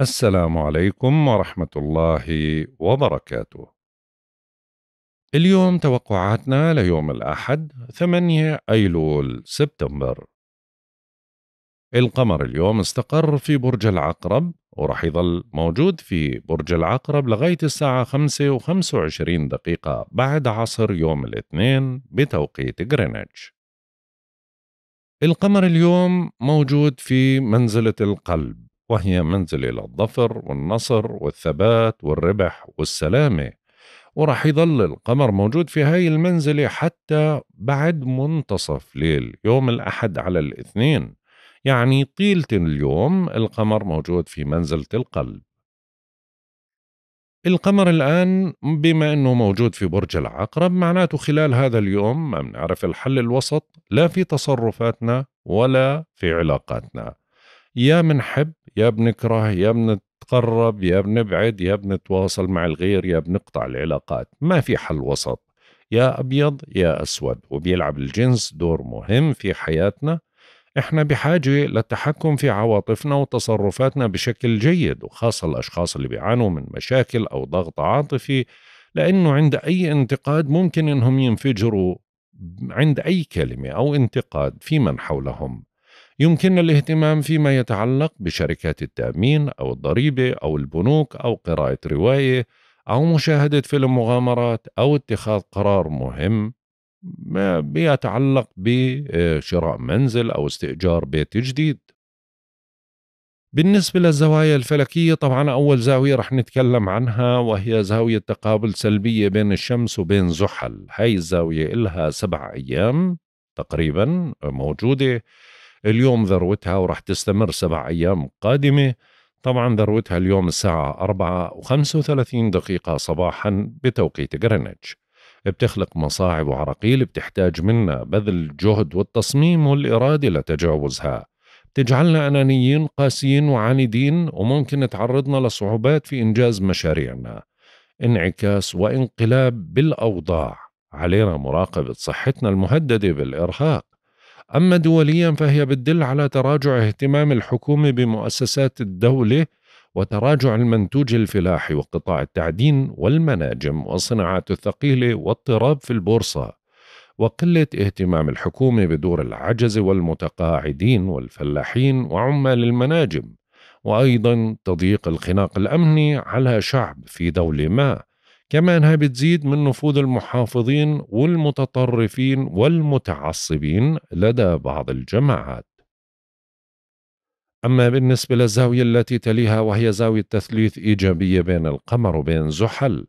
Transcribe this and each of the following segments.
السلام عليكم ورحمة الله وبركاته. اليوم توقعاتنا ليوم الأحد 8 أيلول سبتمبر. القمر اليوم استقر في برج العقرب وراح يظل موجود في برج العقرب لغاية الساعة 5 و25 دقيقة بعد عصر يوم الاثنين بتوقيت غرينتش. القمر اليوم موجود في منزلة القلب وهي منزلة للظفر والنصر والثبات والربح والسلامة وراح يظل القمر موجود في هاي المنزلة حتى بعد منتصف ليل يوم الأحد على الاثنين يعني طيلة اليوم القمر موجود في منزلة القلب القمر الآن بما أنه موجود في برج العقرب معناته خلال هذا اليوم ما بنعرف الحل الوسط لا في تصرفاتنا ولا في علاقاتنا يا منحب يا بنكره يا بنتقرب يا بنبعد يا بنتواصل مع الغير يا بنقطع العلاقات ما في حل وسط يا أبيض يا أسود وبيلعب الجنس دور مهم في حياتنا احنا بحاجة للتحكم في عواطفنا وتصرفاتنا بشكل جيد وخاصة الأشخاص اللي بيعانوا من مشاكل أو ضغط عاطفي لأنه عند أي انتقاد ممكن أنهم ينفجروا عند أي كلمة أو انتقاد في من حولهم يمكننا الاهتمام فيما يتعلق بشركات التأمين أو الضريبة أو البنوك أو قراءة رواية أو مشاهدة فيلم مغامرات أو اتخاذ قرار مهم ما بيتعلق بشراء منزل أو استئجار بيت جديد بالنسبة للزوايا الفلكية طبعا أول زاوية رح نتكلم عنها وهي زاوية تقابل سلبية بين الشمس وبين زحل هاي الزاوية إلها سبع أيام تقريبا موجودة اليوم ذروتها وراح تستمر سبع أيام قادمة طبعا ذروتها اليوم الساعة 4 و35 دقيقة صباحا بتوقيت غرينتش بتخلق مصاعب وعراقيل بتحتاج منا بذل الجهد والتصميم والإرادة لتجاوزها بتجعلنا أنانيين قاسيين وعاندين وممكن تعرضنا لصعوبات في إنجاز مشاريعنا انعكاس وانقلاب بالأوضاع علينا مراقبة صحتنا المهددة بالإرهاق أما دوليا فهي بتدل على تراجع اهتمام الحكومة بمؤسسات الدولة وتراجع المنتوج الفلاحي وقطاع التعدين والمناجم والصناعات الثقيلة واضطراب في البورصة وقلة اهتمام الحكومة بدور العجز والمتقاعدين والفلاحين وعمال المناجم وأيضا تضييق الخناق الأمني على شعب في دولة ما كمان هاي بتزيد من نفوذ المحافظين والمتطرفين والمتعصبين لدى بعض الجماعات أما بالنسبة للزاوية التي تليها وهي زاوية تثليث إيجابية بين القمر وبين زحل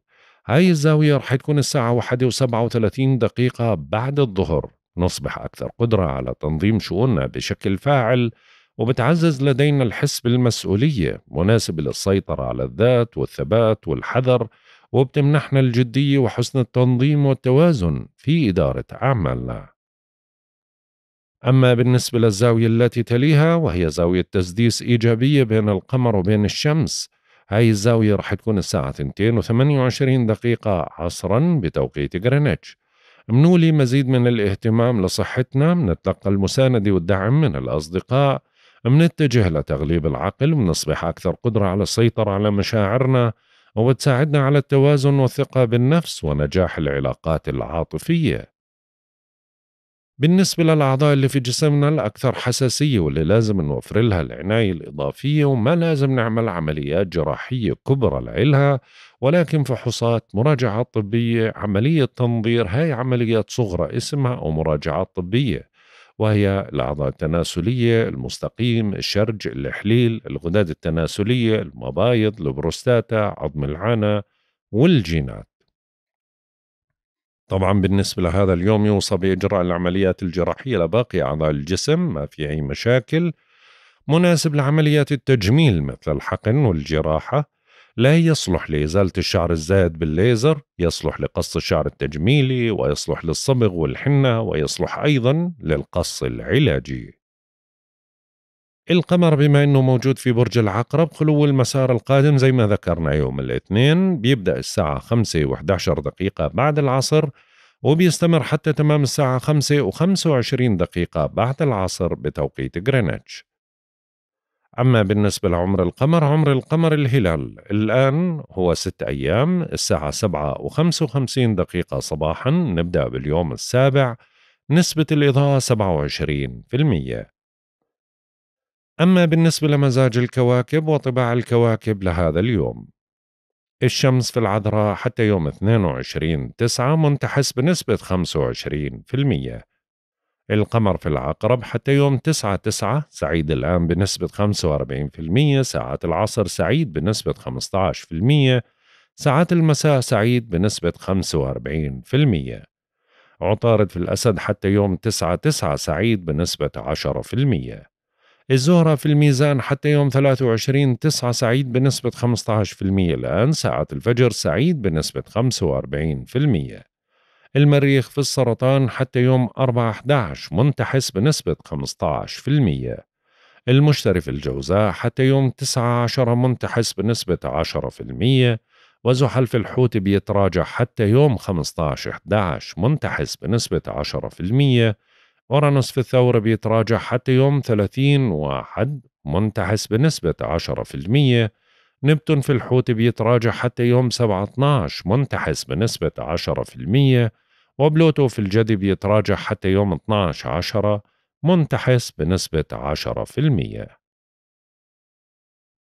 هاي الزاوية رح تكون الساعة 1 و37 دقيقة بعد الظهر نصبح أكثر قدرة على تنظيم شؤوننا بشكل فاعل وبتعزز لدينا الحس بالمسؤولية مناسب للسيطرة على الذات والثبات والحذر وبتمنحنا الجدية وحسن التنظيم والتوازن في إدارة أعمالنا أما بالنسبة للزاوية التي تليها وهي زاوية تسديس إيجابية بين القمر وبين الشمس هاي الزاوية رح تكون الساعة 2 و 28 دقيقة عصرا بتوقيت غرينتش منولي مزيد من الاهتمام لصحتنا منتلقى المساندة والدعم من الأصدقاء منتجه لتغليب العقل منصبح أكثر قدرة على السيطرة على مشاعرنا وتساعدنا على التوازن والثقة بالنفس ونجاح العلاقات العاطفية بالنسبة للأعضاء اللي في جسمنا الأكثر حساسية واللي لازم نوفر لها العناية الإضافية وما لازم نعمل عمليات جراحية كبرى لإلها ولكن فحوصات مراجعات طبية عملية تنظير هاي عمليات صغرى اسمها أو مراجعات طبية وهي الأعضاء التناسلية المستقيم الشرج الإحليل الغداد التناسلية المبايض البروستاتا عظم العانة والجينات طبعا بالنسبة لهذا اليوم يوصى بإجراء العمليات الجراحية لباقي أعضاء الجسم ما في أي مشاكل مناسب لعمليات التجميل مثل الحقن والجراحة لا يصلح لإزالة الشعر الزائد بالليزر يصلح لقص الشعر التجميلي ويصلح للصبغ والحنة ويصلح أيضا للقص العلاجي القمر بما أنه موجود في برج العقرب خلو المسار القادم زي ما ذكرنا يوم الاثنين بيبدأ الساعة 5 و11 دقيقة بعد العصر وبيستمر حتى تمام الساعة 5 و25 دقيقة بعد العصر بتوقيت غرينتش أما بالنسبة لعمر القمر عمر القمر الهلال الآن هو ست أيام الساعة سبعة وخمس وخمسين دقيقة صباحا نبدأ باليوم السابع نسبة الإضاءة سبعة وعشرين في المية أما بالنسبة لمزاج الكواكب وطباع الكواكب لهذا اليوم الشمس في العذراء حتى يوم 22 تسعة منتحس بنسبة 25% القمر في العقرب حتى يوم 9 9 سعيد الآن بنسبة 45% ساعات العصر سعيد بنسبة 15% ساعات المساء سعيد بنسبة 45% عطارد في الأسد حتى يوم 9 9 سعيد بنسبة 10% الزهرة في الميزان حتى يوم 23 9 سعيد بنسبة 15% الآن ساعات الفجر سعيد بنسبة 45% المريخ في السرطان حتى يوم 4/11 منتحس بنسبة 15% المشتري في الجوزاء حتى يوم تسعة 10 منتحس بنسبة 10% وزحل في الحوت بيتراجع حتى يوم 15 11 منتحس بنسبة 10% أورانوس في الثورة بيتراجع حتى يوم 30 واحد منتحس بنسبة 10% نبتون في الحوت بيتراجع حتى يوم سبعة 12 منتحس بنسبة 10% وبلوتو في الجدي بيتراجع حتى يوم 12 عشرة منتحس بنسبة 10%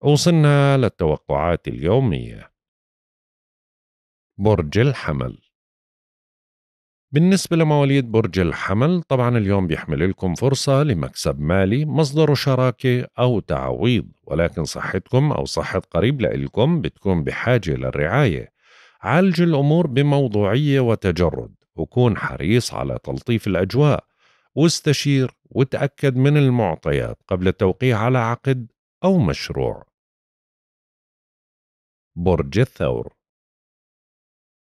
وصلنا للتوقعات اليومية برج الحمل بالنسبة لمواليد برج الحمل طبعا اليوم بيحمل لكم فرصة لمكسب مالي مصدره شراكة أو تعويض ولكن صحتكم أو صحة قريب لإلكم بتكون بحاجة للرعاية عالج الأمور بموضوعية وتجرد وكون حريص على تلطيف الأجواء واستشير وتأكد من المعطيات قبل التوقيع على عقد أو مشروع برج الثور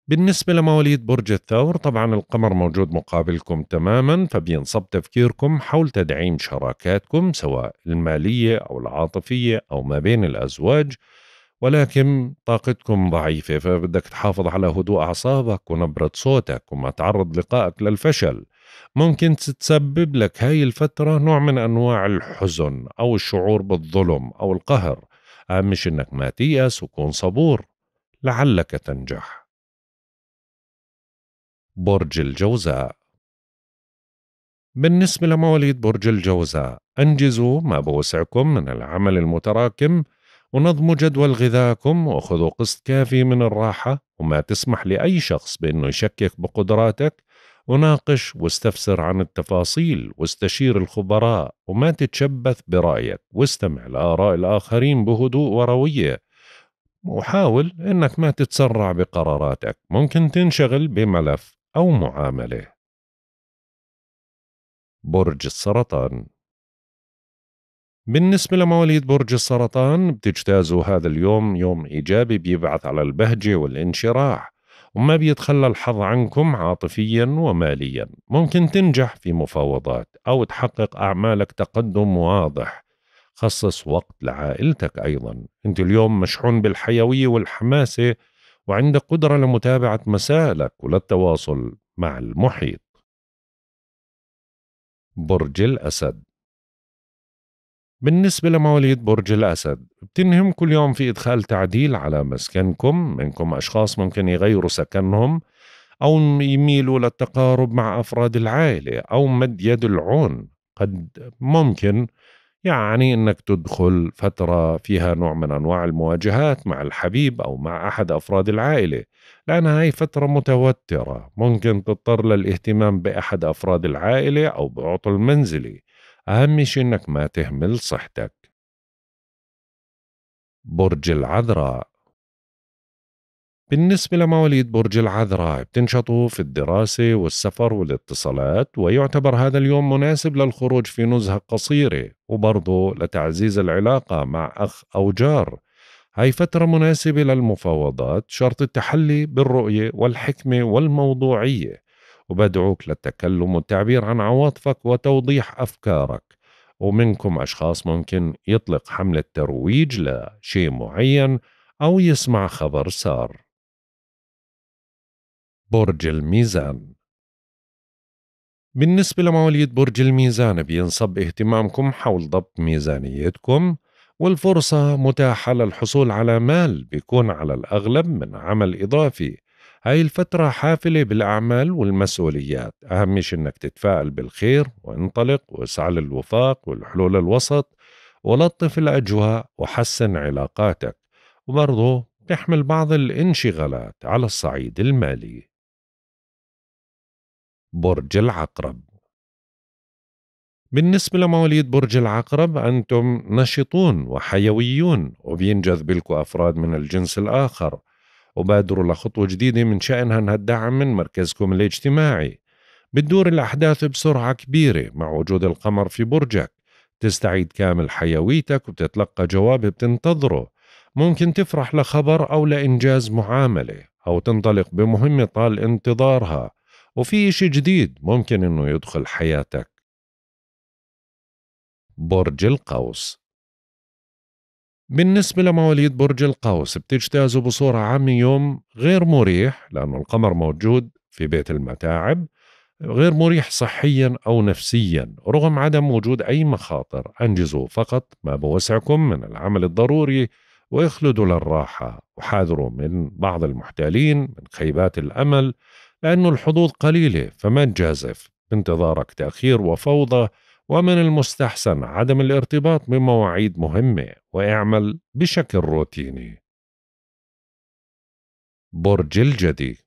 بالنسبة لمواليد برج الثور طبعا القمر موجود مقابلكم تماما فبينصب تفكيركم حول تدعيم شراكاتكم سواء المالية أو العاطفية أو ما بين الأزواج ولكن طاقتكم ضعيفة فبدك تحافظ على هدوء أعصابك ونبرة صوتك وما تعرض لقائك للفشل ممكن تسبب لك هاي الفترة نوع من أنواع الحزن أو الشعور بالظلم أو القهر أهم شي إنك ما تيأس وكون صبور لعلك تنجح برج الجوزاء بالنسبة لمواليد برج الجوزاء أنجزوا ما بوسعكم من العمل المتراكم ونظموا جدول غذائكم وخذوا قسط كافي من الراحة وما تسمح لأي شخص بأنه يشكك بقدراتك وناقش واستفسر عن التفاصيل واستشير الخبراء وما تتشبث برأيك واستمع لآراء الآخرين بهدوء وروية وحاول أنك ما تتسرع بقراراتك ممكن تنشغل بملف أو معاملة برج السرطان بالنسبة لمواليد برج السرطان بتجتازوا هذا اليوم يوم إيجابي بيبعث على البهجة والانشراح وما بيتخلى الحظ عنكم عاطفيا وماليا ممكن تنجح في مفاوضات أو تحقق أعمالك تقدم واضح خصص وقت لعائلتك أيضا أنت اليوم مشحون بالحيوية والحماسة وعندك قدرة لمتابعة مسائلك وللتواصل مع المحيط برج الأسد بالنسبة لمواليد برج الأسد بتنهم كل يوم في إدخال تعديل على مسكنكم منكم أشخاص ممكن يغيروا سكنهم أو يميلوا للتقارب مع أفراد العائلة أو مد يد العون قد ممكن يعني أنك تدخل فترة فيها نوع من أنواع المواجهات مع الحبيب أو مع أحد أفراد العائلة لأن هاي فترة متوترة ممكن تضطر للاهتمام بأحد أفراد العائلة أو بعطل منزلي أهم شيء إنك ما تهمل صحتك برج العذراء بالنسبة لمواليد برج العذراء بتنشطوا في الدراسة والسفر والاتصالات ويعتبر هذا اليوم مناسب للخروج في نزهة قصيرة وبرضه لتعزيز العلاقة مع أخ أو جار هاي فترة مناسبة للمفاوضات شرط التحلي بالرؤية والحكمة والموضوعية وبدعوك للتكلم والتعبير عن عواطفك وتوضيح أفكارك ومنكم أشخاص ممكن يطلق حملة ترويج لشيء معين أو يسمع خبر سار برج الميزان بالنسبة لمواليد برج الميزان بينصب اهتمامكم حول ضبط ميزانيتكم والفرصة متاحة للحصول على مال بيكون على الأغلب من عمل إضافي هاي الفترة حافلة بالأعمال والمسؤوليات أهم شيء أنك تتفائل بالخير وانطلق واسعى للوفاق والحلول الوسط ولطف الأجواء وحسن علاقاتك وبرضه تحمل بعض الانشغالات على الصعيد المالي برج العقرب بالنسبة لمواليد برج العقرب أنتم نشطون وحيويون وبينجذب لكم أفراد من الجنس الآخر وبادروا لخطوة جديدة من شأنها أنها الدعم من مركزكم الاجتماعي بتدور الأحداث بسرعة كبيرة مع وجود القمر في برجك تستعيد كامل حيويتك وبتتلقى جواب بتنتظره ممكن تفرح لخبر أو لإنجاز معاملة أو تنطلق بمهمة طال انتظارها وفي إشي جديد ممكن إنه يدخل حياتك برج القوس بالنسبة لمواليد برج القوس بتجتازوا بصورة عامة يوم غير مريح لأنه القمر موجود في بيت المتاعب غير مريح صحيا أو نفسيا رغم عدم وجود أي مخاطر أنجزوا فقط ما بوسعكم من العمل الضروري واخلدوا للراحة وحاذروا من بعض المحتالين من خيبات الأمل لأن الحظوظ قليلة فما تجازف بانتظارك تأخير وفوضى ومن المستحسن عدم الارتباط بمواعيد مهمة واعمل بشكل روتيني. برج الجدي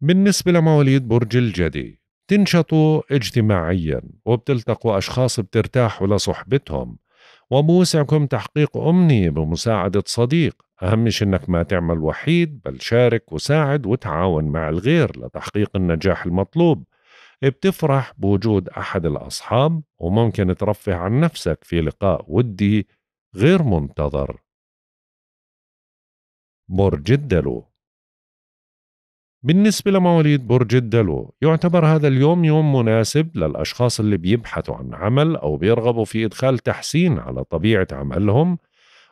بالنسبة لمواليد برج الجدي بتنشطوا اجتماعيا وبتلتقوا أشخاص بترتاحوا لصحبتهم وبوسعكم تحقيق أمنية بمساعدة صديق أهم شي إنك ما تعمل وحيد بل شارك وساعد وتعاون مع الغير لتحقيق النجاح المطلوب بتفرح بوجود أحد الأصحاب وممكن ترفه عن نفسك في لقاء ودي غير منتظر برج الدلو بالنسبة لمواليد برج الدلو يعتبر هذا اليوم يوم مناسب للأشخاص اللي بيبحثوا عن عمل أو بيرغبوا في إدخال تحسين على طبيعة عملهم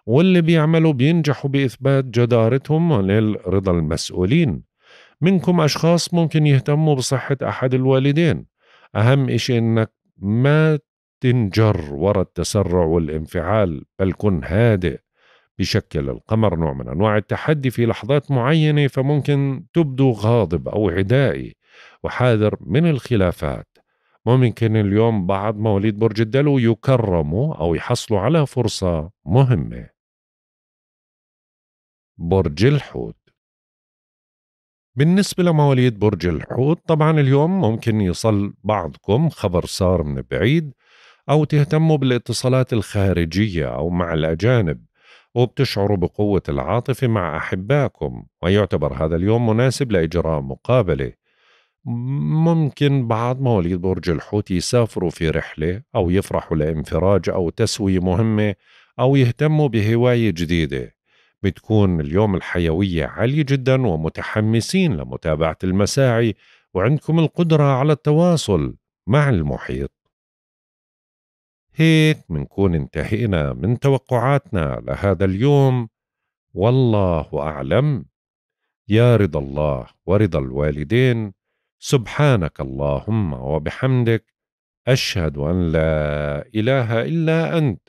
واللي بيعملوا بينجحوا بإثبات جدارتهم للرضا المسؤولين منكم أشخاص ممكن يهتموا بصحة أحد الوالدين أهم إشي أنك ما تنجر وراء التسرع والانفعال بل كن هادئ بشكل القمر نوع من أنواع التحدي في لحظات معينة فممكن تبدو غاضب أو عدائي وحاذر من الخلافات ممكن اليوم بعض مواليد برج الدلو يكرموا أو يحصلوا على فرصة مهمة برج الحوت بالنسبة لمواليد برج الحوت طبعا اليوم ممكن يصل بعضكم خبر صار من بعيد أو تهتموا بالاتصالات الخارجية أو مع الأجانب وبتشعروا بقوة العاطفة مع أحبائكم ويعتبر هذا اليوم مناسب لإجراء مقابلة ممكن بعض مواليد برج الحوت يسافروا في رحلة أو يفرحوا لانفراج أو تسوية مهمة أو يهتموا بهواية جديدة بتكون اليوم الحيوية عالية جدا ومتحمسين لمتابعة المساعي وعندكم القدرة على التواصل مع المحيط هيك منكون انتهينا من توقعاتنا لهذا اليوم والله أعلم يا رضا الله ورضا الوالدين سبحانك اللهم وبحمدك أشهد أن لا إله إلا أنت